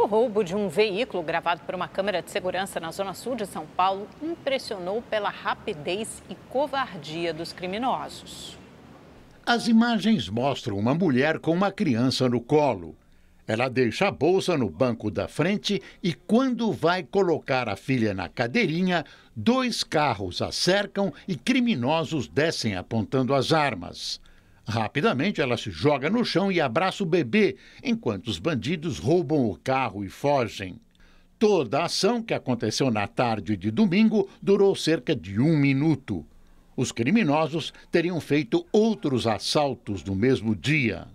O roubo de um veículo gravado por uma câmera de segurança na zona sul de São Paulo impressionou pela rapidez e covardia dos criminosos. As imagens mostram uma mulher com uma criança no colo. Ela deixa a bolsa no banco da frente e, quando vai colocar a filha na cadeirinha, dois carros a cercam e criminosos descem apontando as armas. Rapidamente ela se joga no chão e abraça o bebê, enquanto os bandidos roubam o carro e fogem. Toda a ação que aconteceu na tarde de domingo durou cerca de um minuto. Os criminosos teriam feito outros assaltos no mesmo dia.